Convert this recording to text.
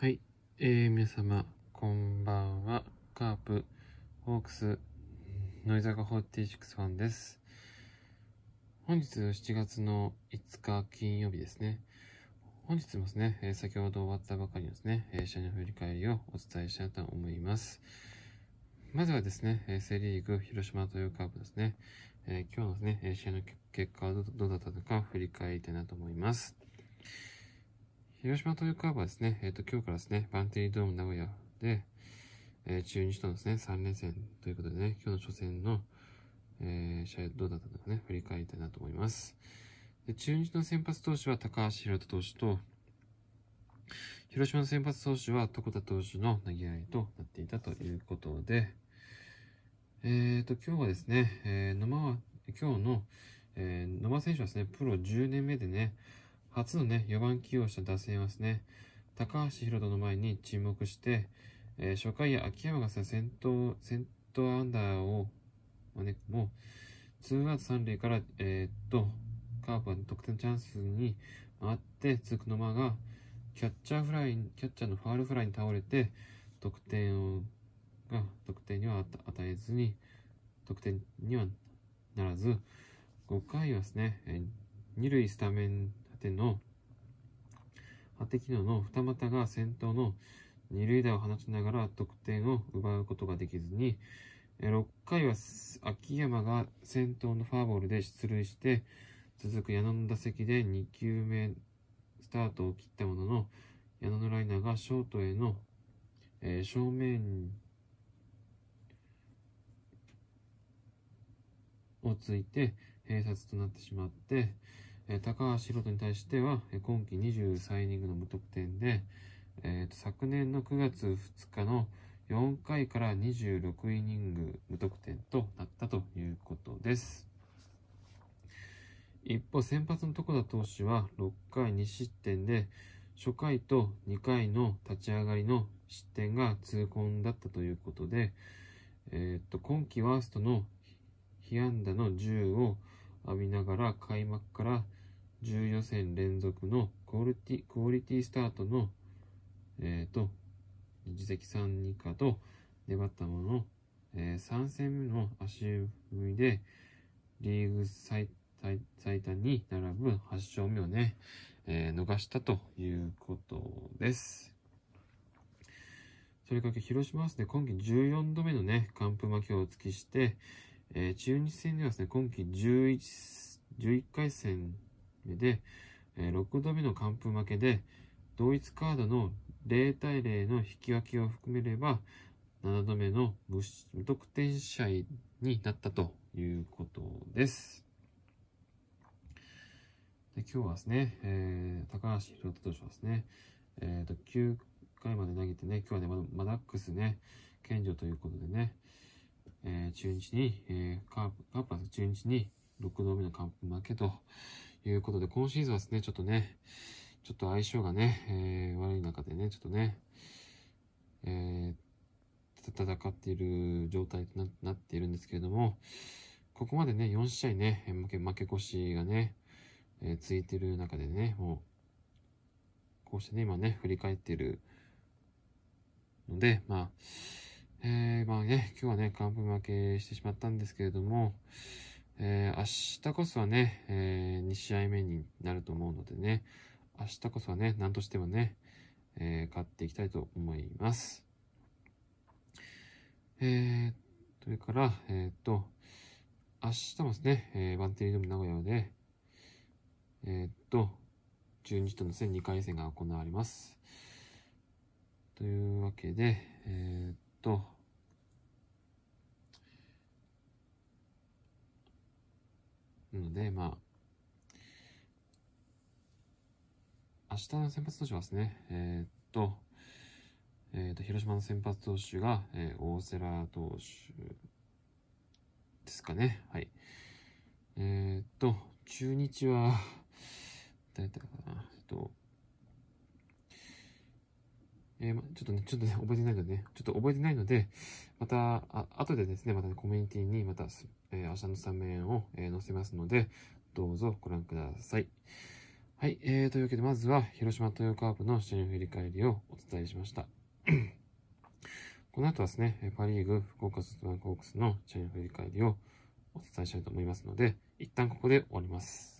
はい、えー、皆様、こんばんは。カープ、ホークス、ノイザガ46ファンです。本日7月の5日金曜日ですね。本日もですね、え先ほど終わったばかりのですね、試合の振り返りをお伝えしたいと思います。まずはですね、えセリーグ広島というカープですね、えー、今日のですね、試合の結果はどうだったのか振り返りたいなと思います。広島ーバーですね、えっ、ー、と、今日からですね、バンテリードーム名古屋で、えー、中日とのですね、3連戦ということでね、今日の初戦の、えー、試合どうだったのかね、振り返りたいなと思います。で中日の先発投手は高橋宏斗投手と、広島の先発投手は床田投手の投げ合いとなっていたということで、えっ、ー、と、今日はですね、えー、野間は、今日の、えー、野間選手はですね、プロ10年目でね、初のね、4番起用した打線はですね、高橋宏斗の前に沈黙して、えー、初回や秋山がさ、先頭、先頭アンダーを、まあね、もう、ツーアウト三塁から、えー、っと、カープは得点チャンスに回って、続くの間が、キャッチャーフライ、キャッチャーのファールフライに倒れて、得点を、が、得点には与えずに、得点にはならず、5回はですね、えー、二塁スタメン点の当て機能の二股が先頭の二塁打を放ちながら得点を奪うことができずに、6回は秋山が先頭のフォアボールで出塁して、続く矢野の打席で2球目スタートを切ったものの、矢野のライナーがショートへの、えー、正面をついて、併殺となってしまって、えー、高橋宏斗に対しては、え今季23イニングの無得点で、えーと、昨年の9月2日の4回から26イニング無得点となったということです。一方、先発の床田投手は6回2失点で、初回と2回の立ち上がりの失点が痛恨だったということで、えっ、ー、と、今季ワーストの被安打の10を浴びながら開幕から1 4予選連続のクオリティ、クオリティスタートの、えっ、ー、と、自責3以下と粘ったもの、えー、3戦目の足踏みで、リーグ最最多に並ぶ8勝目をね、えー、逃したということです。それから広島はですね、今季14度目のね、完封負けをおきして、えー、中日戦ではですね、今季 11, 11回戦で、え6度目の完封負けで、同一カードの0対0の引き分けを含めれば、7度目の無得点試合になったということです。で今日はですね、えー、高橋宏斗投手はですね、えー、と9回まで投げてね、今日はね、マダックスね、健常ということでね、えー、中日に、えー、カープ、カープは中日に6度目の完封負けと、いうことで、今シーズンはですね、ちょっとね、ちょっと相性がね、えー、悪い中でね、ちょっとね、えー、戦っている状態となっているんですけれども、ここまでね、4試合ね、負け負け越しがね、えー、ついてる中でね、もう、こうしてね、今ね、振り返っているので、まあ、えー、まあね、今日はね、完封負けしてしまったんですけれども、えー、明日こそはね、えー、2試合目になると思うのでね、明日こそはね、何としてもね、えー、勝っていきたいと思います。えー、それから、えー、っと、明日もですね、えー、バンテリードーム名古屋で、えー、っと、中日との戦2回戦が行われます。というわけで、えー、っと、ので、まあ、明日の先発投手はですね、えー、っと、えー、っと、広島の先発投手が、えー、大瀬良投手ですかね。はい。えー、っと、中日は、誰だったかな。えー、ちょっとね、ちょっとね、覚えてないのでね、ちょっと覚えてないので、また、あ後でですね、また、ね、コミュニティにまた、えー、明日のスタメンを、えー、載せますので、どうぞご覧ください。はい、えー、というわけで、まずは、広島東洋カープの試合の振り返りをお伝えしました。この後はですね、パリーグ、福岡ソフトバンクホークスの試合の振り返りをお伝えしたいと思いますので、一旦ここで終わります。